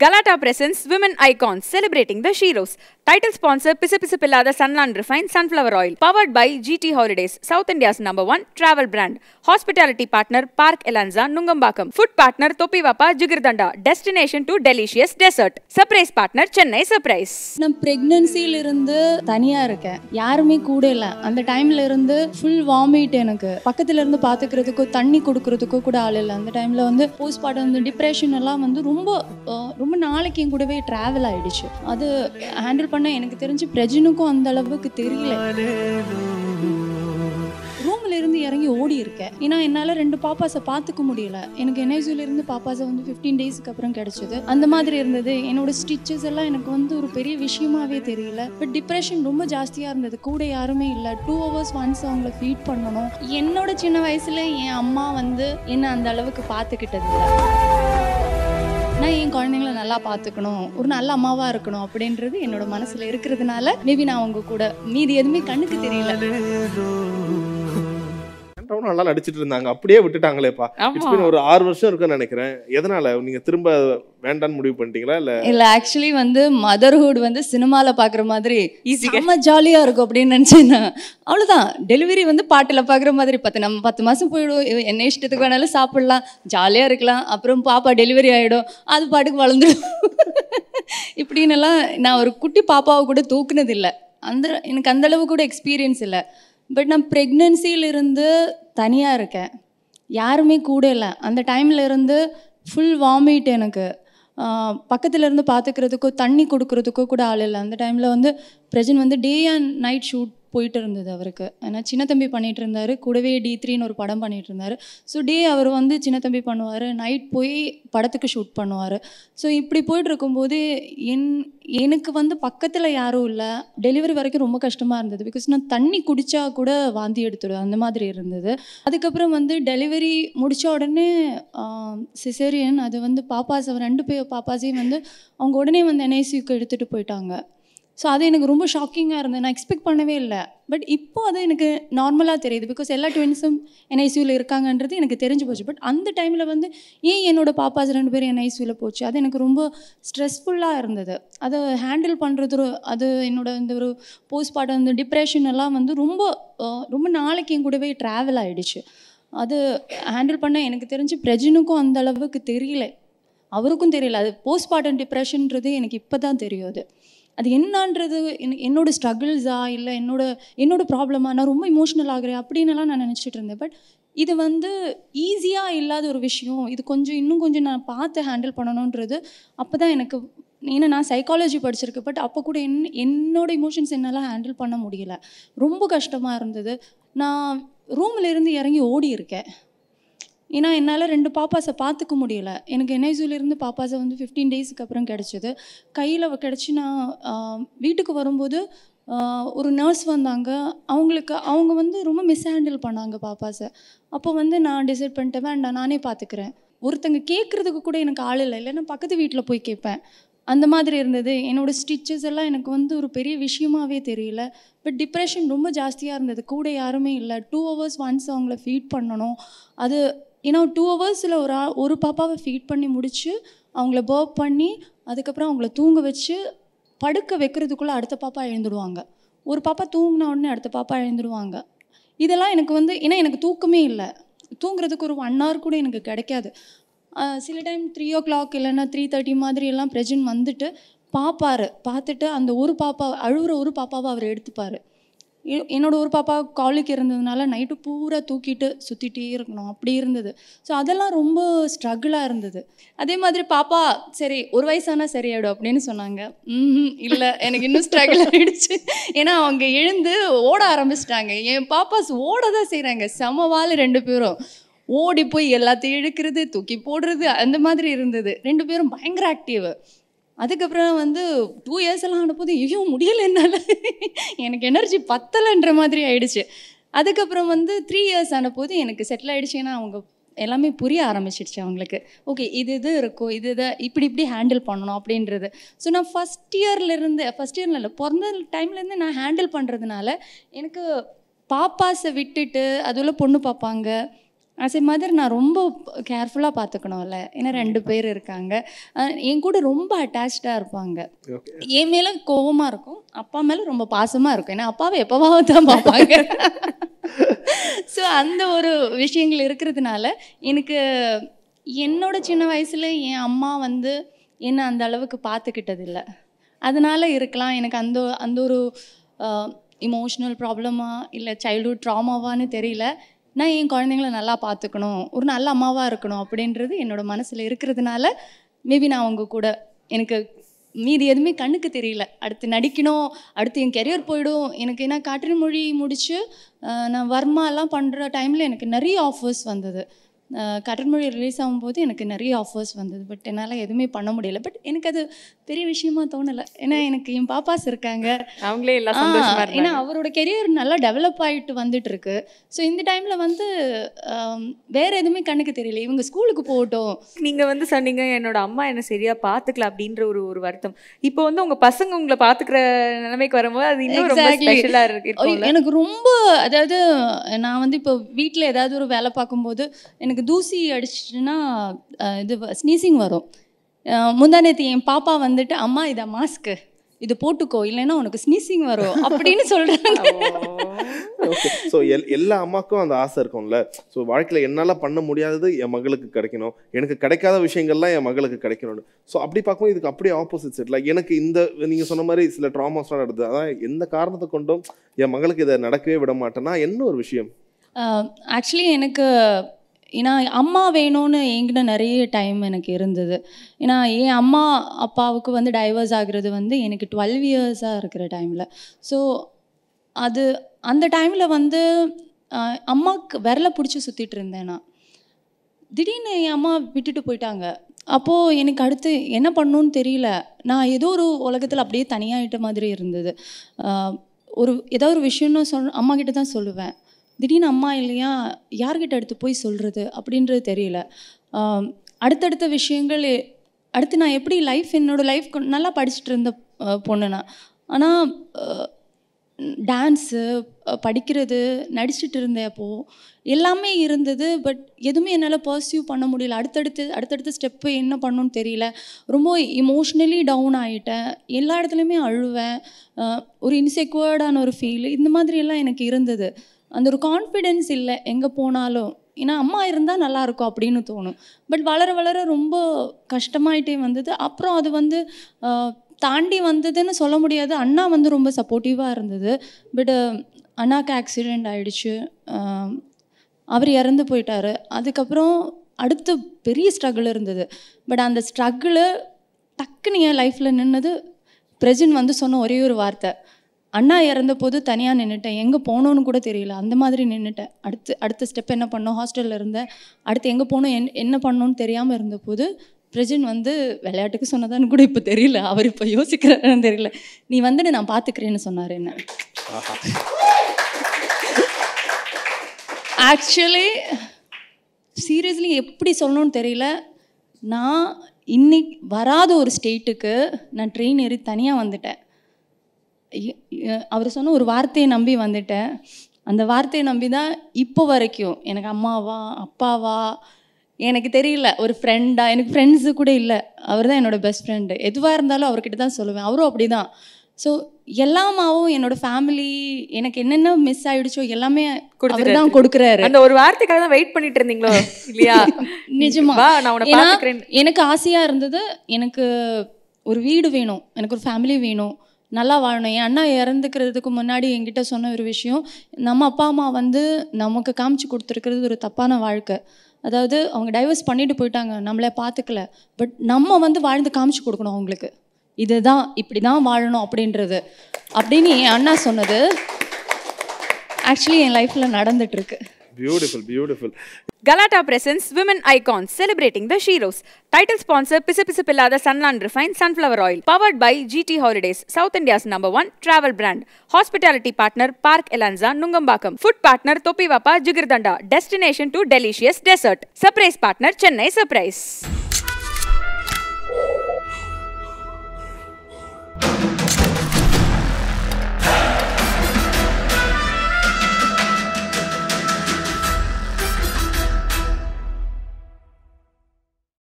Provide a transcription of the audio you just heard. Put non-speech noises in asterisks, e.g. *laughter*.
Galata presents Women Icons celebrating the Sheroes. Title sponsor Pisipisippillada Sunland Refined Sunflower Oil. Powered by GT Holidays, South India's number one travel brand. Hospitality partner Park Elanza Nungambakam. Food partner Topivapa Jigurdanda. Destination to delicious dessert. Surprise partner Chennai Surprise. நான் பிரெக்னன்சியில் இருந்து தனியா இருக்கேன் யாருமே கூட இல்லை அந்த டைம்ல இருந்து ஃபுல் வாமிட் எனக்கு பக்கத்துல இருந்து பாத்துக்கிறதுக்கோ தண்ணி கொடுக்கறதுக்கோ கூட ஆள் இல்லை அந்த டைம்ல வந்து போஸ்ட் பார்ட்டம் வந்து டிப்ரெஷன் எல்லாம் வந்து ரொம்ப அஹ், ரொம்ப நாளைக்கு என் கூடவே ட்ராவல் ஆயிடுச்சு அது ஹேண்டில் பண்ண எனக்கு தெரிஞ்சு பிரஜனுக்கும் அந்த அளவுக்கு தெரியல ரூம்ல இருந்து இறங்கி ஓடி இருக்கேன் ஏன்னா என்னால் ரெண்டு பாப்பாஸை பார்த்துக்க முடியல எனக்கு என்ஐசியூல இருந்து பாப்பாஸை வந்து ஃபிஃப்டீன் டேஸ்க்கு அப்புறம் கிடைச்சது அந்த மாதிரி இருந்தது என்னோட ஸ்டிச்சஸ் எல்லாம் எனக்கு வந்து ஒரு பெரிய விஷயமாவே தெரியல பட் டிப்ரெஷன் ரொம்ப ஜாஸ்தியாக இருந்தது கூட யாருமே இல்லை டூ ஹவர்ஸ் ஒன்ஸ் அவங்கள ஃபீட் பண்ணணும் என்னோட சின்ன வயசுல என் அம்மா வந்து என்ன அந்த அளவுக்கு பார்த்துக்கிட்டது இல்லை நான் என் குழந்தைங்கள நல்லா பார்த்துக்கணும் ஒரு நல்ல அம்மாவாக இருக்கணும் அப்படின்றது என்னோட மனசில் இருக்கிறதுனால மேபி நான் அவங்க கூட மீதி எதுவுமே கண்ணுக்கு தெரியல போட்டாவும் நல்லா நடிச்சிட்டு இருந்தாங்க அப்படியே விட்டுட்டாங்களேப்பா இட்ஸ் ஒரு ஆறு வருஷம் இருக்குன்னு நினைக்கிறேன் எதனால நீங்க திரும்ப வேண்டான்னு முடிவு பண்ணிட்டீங்களா இல்ல இல்ல ஆக்சுவலி வந்து மதர்ஹுட் வந்து சினிமால பாக்குற மாதிரி செம்ம ஜாலியா இருக்கும் அப்படின்னு நினைச்சேன் அவ்வளவுதான் டெலிவரி வந்து பாட்டுல பாக்குற மாதிரி பத்து நம்ம பத்து மாசம் போயிடும் என்ன இஷ்டத்துக்கு வேணாலும் சாப்பிடலாம் ஜாலியா இருக்கலாம் அப்புறம் பாப்பா டெலிவரி ஆயிடும் அது பாட்டுக்கு வளர்ந்துடும் இப்படின்னு எல்லாம் நான் ஒரு குட்டி பாப்பாவை கூட தூக்குனது இல்லை அந்த எனக்கு அந்த அளவு கூட எக்ஸ்பீரியன்ஸ் இல்லை பட் நான் ப்ரெக்னென்சியிலிருந்து தனியாக இருக்கேன் யாருமே கூட இல்லை அந்த டைமில் இருந்து ஃபுல் வாமிட் எனக்கு பக்கத்தில் இருந்து பார்த்துக்கிறதுக்கோ தண்ணி கொடுக்கறதுக்கோ கூட ஆள் இல்லை அந்த டைமில் வந்து பிரஜன் வந்து டே அண்ட் நைட் ஷூட் போயிட்டு இருந்தது அவருக்கு ஏன்னா சின்ன தம்பி பண்ணிட்டு இருந்தார் கூடவே டி த்ரீன்னு ஒரு படம் பண்ணிட்டு இருந்தார் ஸோ டே அவர் வந்து சின்ன தம்பி பண்ணுவார் நைட் போய் படத்துக்கு ஷூட் பண்ணுவார் ஸோ இப்படி போயிட்டு இருக்கும்போது என் எனக்கு வந்து பக்கத்தில் யாரும் இல்லை டெலிவரி வரைக்கும் ரொம்ப கஷ்டமாக இருந்தது பிகாஸ் நான் தண்ணி குடித்தா கூட வாந்தி எடுத்துடுவேன் அந்த மாதிரி இருந்தது அதுக்கப்புறம் வந்து டெலிவரி முடித்த உடனே சிசேரியன் அது வந்து பாப்பாஸ் ரெண்டு பேர் பாப்பாஸையும் வந்து அவங்க உடனே வந்து என்ஐசிக்கு எடுத்துகிட்டு போயிட்டாங்க ஸோ அது எனக்கு ரொம்ப ஷாக்கிங்காக இருந்தது நான் எக்ஸ்பெக்ட் பண்ணவே இல்லை பட் இப்போ அது எனக்கு நார்மலாக தெரியுது பிகாஸ் எல்லா ட்வின்ஸும் என்ஐசியூவில் இருக்காங்கன்றது எனக்கு தெரிஞ்சு போச்சு பட் அந்த டைமில் வந்து ஏன் என்னோடய பாப்பாஸ் ரெண்டு பேரும் என்ஐசியூவில் போச்சு அது எனக்கு ரொம்ப ஸ்ட்ரெஸ்ஃபுல்லாக இருந்தது அதை ஹேண்டில் பண்ணுறது ஒரு அது என்னோட இந்த ஒரு போஸ்ட் போஸ்ட்மார்ட்டம் இந்த டிப்ரெஷன் எல்லாம் வந்து ரொம்ப ரொம்ப நாளைக்கு என் கூடவே ட்ராவல் ஆகிடுச்சு அது ஹேண்டில் பண்ண எனக்கு தெரிஞ்சு பிரஜினுக்கும் அந்த அளவுக்கு தெரியல அவருக்கும் தெரியல அது போஸ்ட் அண்ட் டிப்ரெஷன்ன்றது எனக்கு இப்போ தான் தெரியும் அது அது என்னன்றது என் என்னோடய ஸ்ட்ரகிள்ஸா இல்லை என்னோட என்னோடய ப்ராப்ளமாக நான் ரொம்ப இமோஷ்னல் ஆகிறேன் அப்படின்னுலாம் நான் நினச்சிட்டு இருந்தேன் பட் இது வந்து ஈஸியாக இல்லாத ஒரு விஷயம் இது கொஞ்சம் இன்னும் கொஞ்சம் நான் பார்த்து ஹேண்டில் பண்ணணுன்றது அப்போ தான் எனக்கு ஏன்னா நான் சைக்காலஜி படிச்சிருக்கேன் பட் அப்போ கூட என் என்னோடய இமோஷன்ஸ் என்னால் ஹேண்டில் பண்ண முடியல ரொம்ப கஷ்டமாக இருந்தது நான் ரூம்லேருந்து இறங்கி ஓடி இருக்கேன் ஏன்னா என்னால் ரெண்டு பாப்பாஸை பார்த்துக்க முடியல எனக்கு என்ஐசியூலேருந்து பாப்பாஸை வந்து ஃபிஃப்டீன் டேஸுக்கு அப்புறம் கிடச்சிது கையில் கிடச்சி நான் வீட்டுக்கு வரும்போது ஒரு நர்ஸ் வந்தாங்க அவங்களுக்கு அவங்க வந்து ரொம்ப மிஸ்ஹேண்டில் பண்ணாங்க பாப்பாஸை அப்போ வந்து நான் டிசைட் பண்ணிட்டேன் வேண்டாம் நானே பார்த்துக்கிறேன் ஒருத்தங்க கேட்குறதுக்கு கூட எனக்கு ஆள் இல்லை இல்லைன்னா பக்கத்து வீட்டில் போய் கேட்பேன் அந்த மாதிரி இருந்தது என்னோடய ஸ்டிச்சஸ் எல்லாம் எனக்கு வந்து ஒரு பெரிய விஷயமாகவே தெரியல பட் டிப்ரெஷன் ரொம்ப ஜாஸ்தியாக இருந்தது கூட யாருமே இல்லை டூ ஹவர்ஸ் ஒன்ஸ் அவங்கள ஃபீட் பண்ணணும் அது ஏன்னா டூ ஹவர்ஸில் ஒரு ஆ ஒரு பாப்பாவை ஃபீட் பண்ணி முடித்து அவங்கள பர்ப் பண்ணி அதுக்கப்புறம் அவங்கள தூங்க வச்சு படுக்க வைக்கிறதுக்குள்ளே அடுத்த பாப்பா எழுந்துடுவாங்க ஒரு பாப்பா தூங்கின உடனே அடுத்த பாப்பா எழுந்துடுவாங்க இதெல்லாம் எனக்கு வந்து ஏன்னா எனக்கு தூக்கமே இல்லை தூங்குறதுக்கு ஒரு ஒன் ஹவர் கூட எனக்கு கிடைக்காது சில டைம் த்ரீ ஓ கிளாக் இல்லைன்னா த்ரீ தேர்ட்டி மாதிரி எல்லாம் பிரஜன் வந்துட்டு பார்ப்பார் பார்த்துட்டு அந்த ஒரு பாப்பா அழுகிற ஒரு பாப்பாவை அவர் எடுத்துப்பார் என்னோட ஒரு பாப்பா காலுக்கு இருந்ததுனால நைட்டு பூரா தூக்கிட்டு சுற்றிட்டே இருக்கணும் அப்படி இருந்தது ஸோ அதெல்லாம் ரொம்ப ஸ்ட்ரகிளாக இருந்தது அதே மாதிரி பாப்பா சரி ஒரு வயசானா சரியாயிடும் அப்படின்னு சொன்னாங்க ம் இல்லை எனக்கு இன்னும் ஸ்ட்ரகிள் ஆகிடுச்சு ஏன்னா அவங்க எழுந்து ஓட ஆரம்பிச்சிட்டாங்க என் பாப்பாஸ் ஓட தான் செய்கிறாங்க செமவால் ரெண்டு பேரும் ஓடி போய் எல்லாத்தையும் இழுக்கிறது தூக்கி போடுறது அந்த மாதிரி இருந்தது ரெண்டு பேரும் பயங்கர ஆக்டிவ் அதுக்கப்புறம் வந்து டூ இயர்ஸ் எல்லாம் ஆனப்போது ஐயோ முடியலை என்னால் எனக்கு எனர்ஜி பத்தலைன்ற மாதிரி ஆயிடுச்சு அதுக்கப்புறம் வந்து த்ரீ இயர்ஸ் ஆனப்போது எனக்கு செட்டில் ஆகிடுச்சுன்னா அவங்க எல்லாமே புரிய ஆரம்பிச்சிடுச்சு அவங்களுக்கு ஓகே இது இது இருக்கும் இது இதை இப்படி இப்படி ஹேண்டில் பண்ணணும் அப்படின்றது ஸோ நான் ஃபஸ்ட் இயர்லேருந்து ஃபஸ்ட் இயர்ல இல்லை பிறந்த டைம்லேருந்து நான் ஹேண்டில் பண்ணுறதுனால எனக்கு பாப்பாஸை விட்டுட்டு அதுவில் பொண்ணு பார்ப்பாங்க அதே மாதிரி நான் ரொம்ப கேர்ஃபுல்லாக பார்த்துக்கணும்ல ஏன்னா ரெண்டு பேர் இருக்காங்க என் கூட ரொம்ப அட்டாச்சாக இருப்பாங்க என் மேலே கோபமாக இருக்கும் அப்பா மேலே ரொம்ப பாசமாக இருக்கும் ஏன்னா அப்பாவை எப்போவாவது தான் பார்ப்பாங்க ஸோ *laughs* அந்த ஒரு விஷயங்கள் இருக்கிறதுனால எனக்கு என்னோட சின்ன வயசில் என் அம்மா வந்து என்னை அந்த அளவுக்கு பார்த்துக்கிட்டது இல்லை அதனால் இருக்கலாம் எனக்கு அந்த அந்த ஒரு இமோஷ்னல் ப்ராப்ளமாக இல்லை சைல்டுஹுட் ட்ராமாவான்னு தெரியல நான் என் குழந்தைங்கள நல்லா பார்த்துக்கணும் ஒரு நல்ல அம்மாவாக இருக்கணும் அப்படின்றது என்னோடய மனசில் இருக்கிறதுனால மேபி நான் அவங்க கூட எனக்கு மீதி எதுவுமே கண்ணுக்கு தெரியல அடுத்து நடிக்கணும் அடுத்து என் கெரியர் போயிடும் எனக்கு ஏன்னா காற்றின் மொழி முடித்து நான் வர்மாலாம் பண்ணுற டைமில் எனக்கு நிறைய ஆஃபர்ஸ் வந்தது கடற்மொழி மொழி ரிலீஸ் ஆகும்போது எனக்கு நிறைய ஆஃபர்ஸ் வந்தது பட் என்னால் எதுவுமே பண்ண முடியல பட் எனக்கு அது பெரிய விஷயமா தோணலை ஏன்னா எனக்கு என் பாப்பாஸ் இருக்காங்க அவங்களே ஏன்னா அவரோட கெரியர் நல்லா டெவலப் ஆகிட்டு வந்துட்டு இருக்கு ஸோ இந்த டைமில் வந்து வேற எதுவுமே கண்ணுக்கு தெரியல இவங்க ஸ்கூலுக்கு போகட்டும் நீங்கள் வந்து சொன்னீங்க என்னோட அம்மா என்னை சரியாக பார்த்துக்கல அப்படின்ற ஒரு ஒரு வருத்தம் இப்போ வந்து உங்கள் பசங்க உங்களை பார்த்துக்கிற நிலைமைக்கு வரும்போது அது இன்னும் ஸ்பெஷலாக இருக்கு எனக்கு ரொம்ப அதாவது நான் வந்து இப்போ வீட்டில் ஏதாவது ஒரு வேலை பார்க்கும்போது எனக்கு எனக்கு தூசி அடிச்சிட்டுனா இது ஸ்னீசிங் வரும் முந்தானேத்து என் பாப்பா வந்துட்டு அம்மா இதை மாஸ்க்கு இது போட்டுக்கோ இல்லைன்னா உனக்கு ஸ்னீசிங் வரும் அப்படின்னு சொல்கிறாங்க ஸோ *laughs* எல் எல்லா அம்மாக்கும் அந்த ஆசை இருக்கும்ல ஸோ வாழ்க்கையில் என்னால் பண்ண முடியாதது என் மகளுக்கு கிடைக்கணும் எனக்கு கிடைக்காத விஷயங்கள்லாம் என் மகளுக்கு கிடைக்கணும்னு ஸோ அப்படி பார்க்கும்போது இதுக்கு அப்படியே ஆப்போசிட் செட்டில் எனக்கு இந்த நீங்கள் சொன்ன மாதிரி சில ட்ராமாஸ்லாம் நடந்தது அதான் எந்த காரணத்தை கொண்டும் என் மகளுக்கு இதை நடக்கவே விட மாட்டேன்னா என்ன ஒரு விஷயம் ஆக்சுவலி எனக்கு ஏன்னா அம்மா வேணும்னு ஏங்கின நிறைய டைம் எனக்கு இருந்தது ஏன்னா என் அம்மா அப்பாவுக்கு வந்து டைவர்ஸ் ஆகிறது வந்து எனக்கு டுவெல் இயர்ஸாக இருக்கிற டைமில் ஸோ அது அந்த டைமில் வந்து அம்மாவுக்கு விரலை பிடிச்சி சுற்றிட்டு இருந்தேன் நான் திடீர்னு என் அம்மா விட்டுட்டு போயிட்டாங்க அப்போது எனக்கு அடுத்து என்ன பண்ணணுன்னு தெரியல நான் ஏதோ ஒரு உலகத்தில் அப்படியே தனியாகிட்ட மாதிரி இருந்தது ஒரு ஏதோ ஒரு விஷயம்னு சொல் அம்மா கிட்ட தான் சொல்லுவேன் திடீர்னு அம்மா இல்லையா யார்கிட்ட எடுத்து போய் சொல்கிறது அப்படின்றது தெரியல அடுத்தடுத்த விஷயங்கள் அடுத்து நான் எப்படி லைஃப் என்னோடய லைஃப் நல்லா படிச்சுட்டு இருந்த பொண்ணு நான் ஆனால் டான்ஸு படிக்கிறது நடிச்சுட்டு இருந்தேன் அப்போது எல்லாமே இருந்தது பட் எதுவுமே என்னால் பர்சியூவ் பண்ண முடியல அடுத்தடுத்து அடுத்தடுத்த ஸ்டெப்பு என்ன பண்ணணும்னு தெரியல ரொம்ப இமோஷ்னலி டவுன் ஆகிட்டேன் எல்லா இடத்துலையுமே அழுவேன் ஒரு இன்செக்யூர்டான ஒரு ஃபீல் இந்த மாதிரியெல்லாம் எனக்கு இருந்தது அந்த ஒரு கான்ஃபிடென்ஸ் இல்லை எங்கே போனாலும் ஏன்னா அம்மா இருந்தால் நல்லாயிருக்கும் அப்படின்னு தோணும் பட் வளர வளர ரொம்ப கஷ்டமாயிட்டே வந்தது அப்புறம் அது வந்து தாண்டி வந்ததுன்னு சொல்ல முடியாது அண்ணா வந்து ரொம்ப சப்போர்ட்டிவாக இருந்தது பட் அண்ணாக்கு ஆக்சிடெண்ட் ஆகிடுச்சு அவர் இறந்து போயிட்டார் அதுக்கப்புறம் அடுத்து பெரிய ஸ்ட்ரகிள் இருந்தது பட் அந்த ஸ்ட்ரகிளு டக்குன்னு என் லைஃப்பில் நின்னது பிரஜின் வந்து சொன்ன ஒரே ஒரு வார்த்தை அண்ணா இறந்தபோது தனியாக நின்றுட்டேன் எங்கே போகணுன்னு கூட தெரியல அந்த மாதிரி நின்றுட்டேன் அடுத்து அடுத்த ஸ்டெப் என்ன பண்ணோம் ஹாஸ்டலில் இருந்தேன் அடுத்து எங்கே போகணும் என் என்ன பண்ணணும்னு தெரியாமல் இருந்தபோது பிரஜன் வந்து விளையாட்டுக்கு சொன்னதான்னு கூட இப்போ தெரியல அவர் இப்போ யோசிக்கிறாருன்னு தெரியல நீ வந்து நான் பார்த்துக்கிறேன்னு சொன்னார் என்ன ஆக்சுவலி சீரியஸ்லி எப்படி சொல்லணும்னு தெரியல நான் இன்னைக்கு வராத ஒரு ஸ்டேட்டுக்கு நான் ட்ரெயின் ஏறி தனியாக வந்துட்டேன் அவர் சொன்ன ஒரு வார்த்தையை நம்பி வந்துட்டேன் அந்த வார்த்தையை நம்பி தான் இப்போ வரைக்கும் எனக்கு அம்மாவா அப்பாவா எனக்கு தெரியல ஒரு ஃப்ரெண்டா எனக்கு ஃப்ரெண்ட்ஸு கூட இல்லை அவர் தான் என்னோட பெஸ்ட் ஃப்ரெண்டு எதுவாக இருந்தாலும் அவர்கிட்ட தான் சொல்லுவேன் அவரும் அப்படி தான் ஸோ எல்லாமாவும் என்னோட ஃபேமிலி எனக்கு என்னென்ன மிஸ் ஆயிடுச்சோ எல்லாமே அவர் தான் கொடுக்குறாரு அந்த ஒரு வார்த்தைக்காக தான் வெயிட் பண்ணிட்டு இருந்தீங்களோ இல்லையா *laughs* நிஜமா நான் எனக்கு ஆசையாக இருந்தது எனக்கு ஒரு வீடு வேணும் எனக்கு ஒரு ஃபேமிலி வேணும் நல்லா வாழணும் என் அண்ணா இறந்துக்கிறதுக்கு முன்னாடி என்கிட்ட சொன்ன ஒரு விஷயம் நம்ம அப்பா அம்மா வந்து நமக்கு காமிச்சு கொடுத்துருக்கிறது ஒரு தப்பான வாழ்க்கை அதாவது அவங்க டைவர்ஸ் பண்ணிட்டு போயிட்டாங்க நம்மளே பார்த்துக்கல பட் நம்ம வந்து வாழ்ந்து காமிச்சு கொடுக்கணும் அவங்களுக்கு இதுதான் இப்படி தான் வாழணும் அப்படின்றது அப்படின்னு என் அண்ணா சொன்னது ஆக்சுவலி என் லைஃப்பில் நடந்துட்டுருக்கு beautiful beautiful Galatta presents women icon celebrating the sheroes title sponsor பிசுபிசுப்பில்லாத Sunland refine sunflower oil powered by GT holidays South India's number one travel brand hospitality partner Park Elanza Nungambakkam food partner Thoppivappa jigarthanda destination to delicious dessert surprise partner Chennai surprise